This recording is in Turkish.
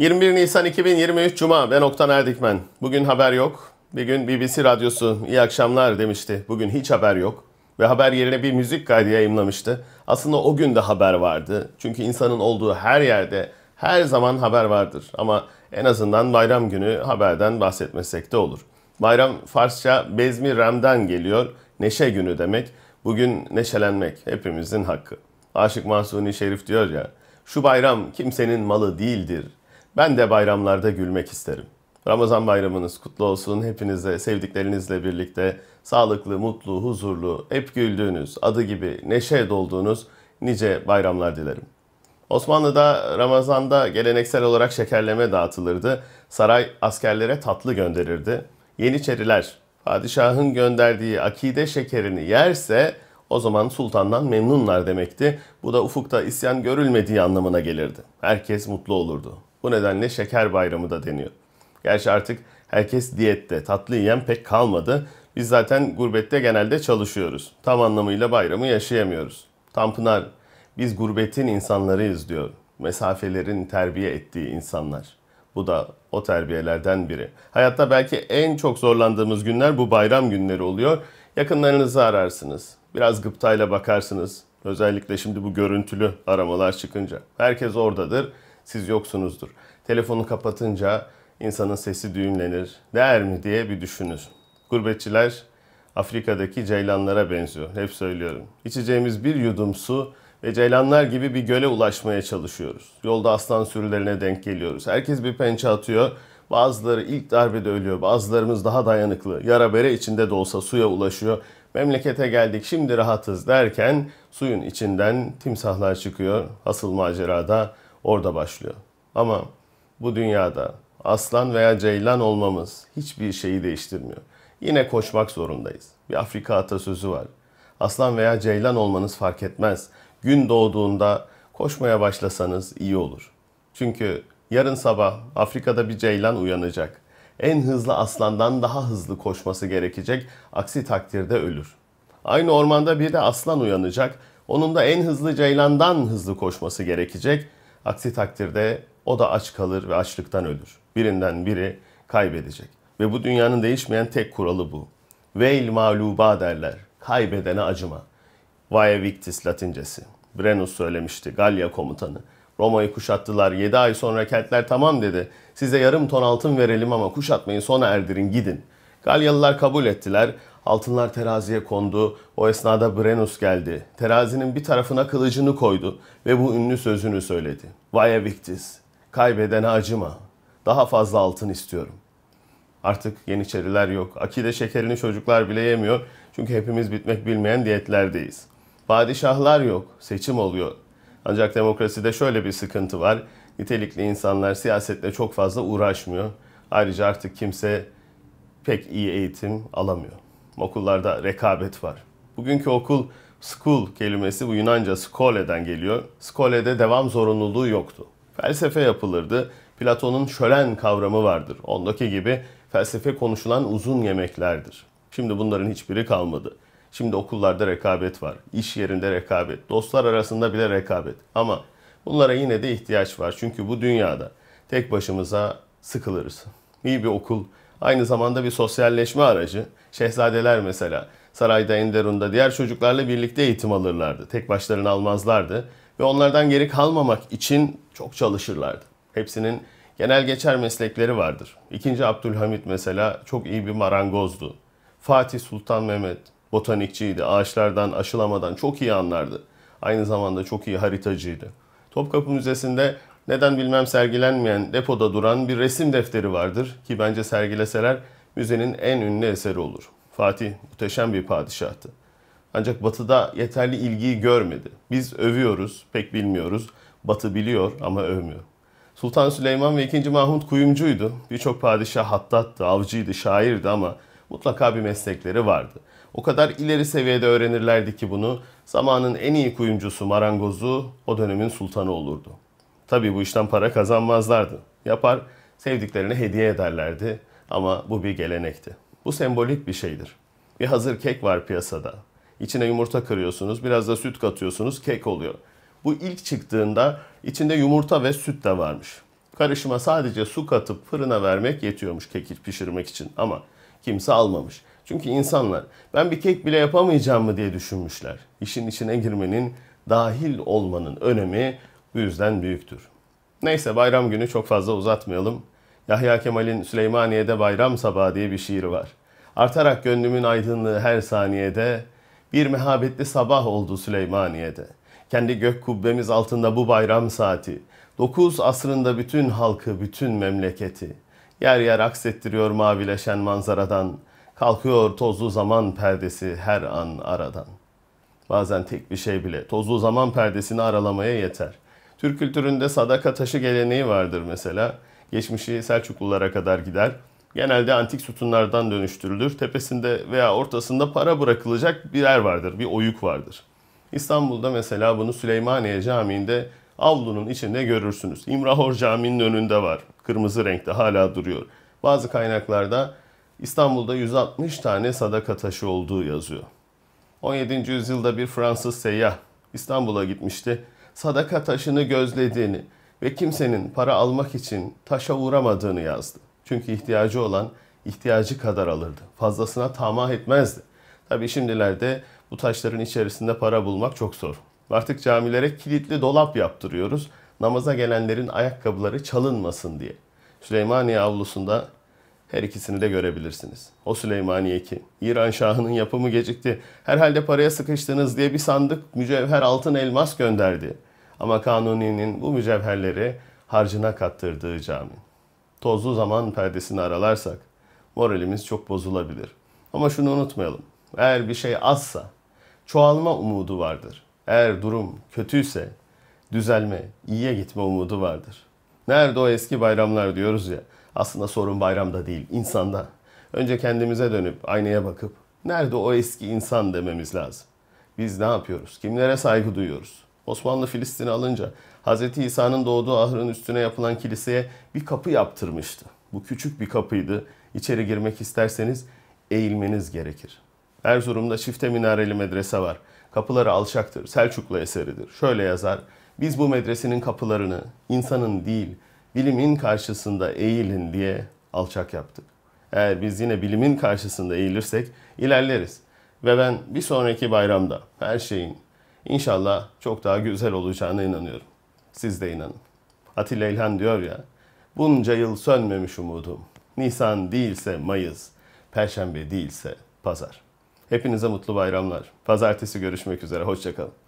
21 Nisan 2023 Cuma ben Oktan Erdikmen. Bugün haber yok. Bir gün BBC Radyosu iyi akşamlar demişti. Bugün hiç haber yok. Ve haber yerine bir müzik kaydı yayımlamıştı. Aslında o gün de haber vardı. Çünkü insanın olduğu her yerde her zaman haber vardır. Ama en azından bayram günü haberden bahsetmesek de olur. Bayram Farsça Bezmi Ram'dan geliyor. Neşe günü demek. Bugün neşelenmek hepimizin hakkı. Aşık Mahsuni Şerif diyor ya, şu bayram kimsenin malı değildir.'' Ben de bayramlarda gülmek isterim. Ramazan bayramınız kutlu olsun. Hepinize sevdiklerinizle birlikte sağlıklı, mutlu, huzurlu, hep güldüğünüz, adı gibi neşe dolduğunuz nice bayramlar dilerim. Osmanlı'da Ramazan'da geleneksel olarak şekerleme dağıtılırdı. Saray askerlere tatlı gönderirdi. Yeniçeriler padişahın gönderdiği akide şekerini yerse o zaman sultandan memnunlar demekti. Bu da ufukta isyan görülmediği anlamına gelirdi. Herkes mutlu olurdu. Bu nedenle şeker bayramı da deniyor. Gerçi artık herkes diyette, tatlı yiyen pek kalmadı. Biz zaten gurbette genelde çalışıyoruz. Tam anlamıyla bayramı yaşayamıyoruz. Tanpınar, biz gurbetin insanlarıyız diyor. Mesafelerin terbiye ettiği insanlar. Bu da o terbiyelerden biri. Hayatta belki en çok zorlandığımız günler bu bayram günleri oluyor. Yakınlarınızı ararsınız. Biraz gıptayla bakarsınız. Özellikle şimdi bu görüntülü aramalar çıkınca. Herkes oradadır siz yoksunuzdur. Telefonu kapatınca insanın sesi düğümlenir. Değer mi diye bir düşünür. Gurbetçiler Afrika'daki ceylanlara benziyor. Hep söylüyorum. İçeceğimiz bir yudum su ve ceylanlar gibi bir göle ulaşmaya çalışıyoruz. Yolda aslan sürülerine denk geliyoruz. Herkes bir pençe atıyor. Bazıları ilk darbede ölüyor. Bazılarımız daha dayanıklı. Yara bere içinde de olsa suya ulaşıyor. Memlekete geldik şimdi rahatız derken suyun içinden timsahlar çıkıyor. Asıl macerada orada başlıyor. Ama bu dünyada aslan veya ceylan olmamız hiçbir şeyi değiştirmiyor. Yine koşmak zorundayız. Bir Afrika atasözü var. Aslan veya ceylan olmanız fark etmez. Gün doğduğunda koşmaya başlasanız iyi olur. Çünkü yarın sabah Afrika'da bir ceylan uyanacak. En hızlı aslandan daha hızlı koşması gerekecek. Aksi takdirde ölür. Aynı ormanda bir de aslan uyanacak. Onun da en hızlı ceylandan hızlı koşması gerekecek Aksi takdirde o da aç kalır ve açlıktan ölür. Birinden biri kaybedecek. Ve bu dünyanın değişmeyen tek kuralı bu. Veil maluba derler. Kaybedene acıma. Vae victis latincesi. Brennus söylemişti, Galya komutanı. Roma'yı kuşattılar. 7 ay sonra keltler tamam dedi. Size yarım ton altın verelim ama kuşatmayı sona erdirin gidin. Galyalılar kabul ettiler Altınlar teraziye kondu. O esnada Brennus geldi. Terazinin bir tarafına kılıcını koydu ve bu ünlü sözünü söyledi. Vaya victis, kaybedene acıma. Daha fazla altın istiyorum. Artık yeniçeriler yok. Akide şekerini çocuklar bile yemiyor. Çünkü hepimiz bitmek bilmeyen diyetlerdeyiz. Padişahlar yok. Seçim oluyor. Ancak demokraside şöyle bir sıkıntı var. Nitelikli insanlar siyasetle çok fazla uğraşmıyor. Ayrıca artık kimse pek iyi eğitim alamıyor. Okullarda rekabet var. Bugünkü okul school kelimesi bu Yunanca skole'den geliyor. Skole'de devam zorunluluğu yoktu. Felsefe yapılırdı. Platon'un şölen kavramı vardır. Ondaki gibi felsefe konuşulan uzun yemeklerdir. Şimdi bunların hiçbiri kalmadı. Şimdi okullarda rekabet var. İş yerinde rekabet. Dostlar arasında bile rekabet. Ama bunlara yine de ihtiyaç var. Çünkü bu dünyada tek başımıza sıkılırız. İyi bir okul aynı zamanda bir sosyalleşme aracı. Şehzadeler mesela sarayda Enderun'da diğer çocuklarla birlikte eğitim alırlardı. Tek başlarına almazlardı ve onlardan geri kalmamak için çok çalışırlardı. Hepsinin genel geçer meslekleri vardır. İkinci Abdülhamit mesela çok iyi bir marangozdu. Fatih Sultan Mehmet botanikçiydi. Ağaçlardan, aşılamadan çok iyi anlardı. Aynı zamanda çok iyi haritacıydı. Topkapı Müzesi'nde neden bilmem sergilenmeyen depoda duran bir resim defteri vardır ki bence sergileseler müzenin en ünlü eseri olur. Fatih muhteşem bir padişahtı. Ancak batıda yeterli ilgiyi görmedi. Biz övüyoruz, pek bilmiyoruz. Batı biliyor ama övmüyor. Sultan Süleyman ve 2. Mahmut kuyumcuydu. Birçok padişah hattattı, avcıydı, şairdi ama mutlaka bir meslekleri vardı. O kadar ileri seviyede öğrenirlerdi ki bunu zamanın en iyi kuyumcusu marangozu o dönemin sultanı olurdu. Tabii bu işten para kazanmazlardı. Yapar, sevdiklerine hediye ederlerdi ama bu bir gelenekti. Bu sembolik bir şeydir. Bir hazır kek var piyasada. İçine yumurta kırıyorsunuz, biraz da süt katıyorsunuz, kek oluyor. Bu ilk çıktığında içinde yumurta ve süt de varmış. Karışıma sadece su katıp fırına vermek yetiyormuş keki pişirmek için ama kimse almamış. Çünkü insanlar ben bir kek bile yapamayacağım mı diye düşünmüşler. İşin içine girmenin, dahil olmanın önemi bu yüzden büyüktür. Neyse bayram günü çok fazla uzatmayalım. Yahya Kemal'in Süleymaniye'de Bayram Sabahı diye bir şiiri var. Artarak gönlümün aydınlığı her saniyede, bir mehabetli sabah oldu Süleymaniye'de. Kendi gök kubbemiz altında bu bayram saati, dokuz asrında bütün halkı, bütün memleketi, yer yer aksettiriyor mavileşen manzaradan, kalkıyor tozlu zaman perdesi her an aradan. Bazen tek bir şey bile tozlu zaman perdesini aralamaya yeter.'' Türk kültüründe sadaka taşı geleneği vardır mesela. Geçmişi Selçuklulara kadar gider. Genelde antik sütunlardan dönüştürülür. Tepesinde veya ortasında para bırakılacak bir yer vardır, bir oyuk vardır. İstanbul'da mesela bunu Süleymaniye Camii'nde avlunun içinde görürsünüz. İmrahor Camii'nin önünde var. Kırmızı renkte hala duruyor. Bazı kaynaklarda İstanbul'da 160 tane sadaka taşı olduğu yazıyor. 17. yüzyılda bir Fransız seyyah İstanbul'a gitmişti sadaka taşını gözlediğini ve kimsenin para almak için taşa uğramadığını yazdı. Çünkü ihtiyacı olan ihtiyacı kadar alırdı. Fazlasına tamah etmezdi. Tabi şimdilerde bu taşların içerisinde para bulmak çok zor. Artık camilere kilitli dolap yaptırıyoruz. Namaza gelenlerin ayakkabıları çalınmasın diye. Süleymaniye avlusunda her ikisini de görebilirsiniz. O Süleymaniye ki İran Şahı'nın yapımı gecikti. Herhalde paraya sıkıştınız diye bir sandık mücevher altın elmas gönderdi. Ama Kanuni'nin bu mücevherleri harcına kattırdığı cami. Tozlu zaman perdesini aralarsak moralimiz çok bozulabilir. Ama şunu unutmayalım. Eğer bir şey azsa çoğalma umudu vardır. Eğer durum kötüyse düzelme, iyiye gitme umudu vardır. Nerede o eski bayramlar diyoruz ya. Aslında sorun bayramda değil, insanda. Önce kendimize dönüp aynaya bakıp nerede o eski insan dememiz lazım. Biz ne yapıyoruz? Kimlere saygı duyuyoruz? Osmanlı Filistin'i alınca Hz. İsa'nın doğduğu ahırın üstüne yapılan kiliseye bir kapı yaptırmıştı. Bu küçük bir kapıydı. İçeri girmek isterseniz eğilmeniz gerekir. Erzurum'da çifte minareli medrese var. Kapıları alçaktır. Selçuklu eseridir. Şöyle yazar. Biz bu medresenin kapılarını insanın değil, bilimin karşısında eğilin diye alçak yaptık. Eğer biz yine bilimin karşısında eğilirsek ilerleriz. Ve ben bir sonraki bayramda her şeyin inşallah çok daha güzel olacağına inanıyorum. Siz de inanın. Atilla İlhan diyor ya, bunca yıl sönmemiş umudum. Nisan değilse Mayıs, Perşembe değilse Pazar. Hepinize mutlu bayramlar. Pazartesi görüşmek üzere, hoşçakalın.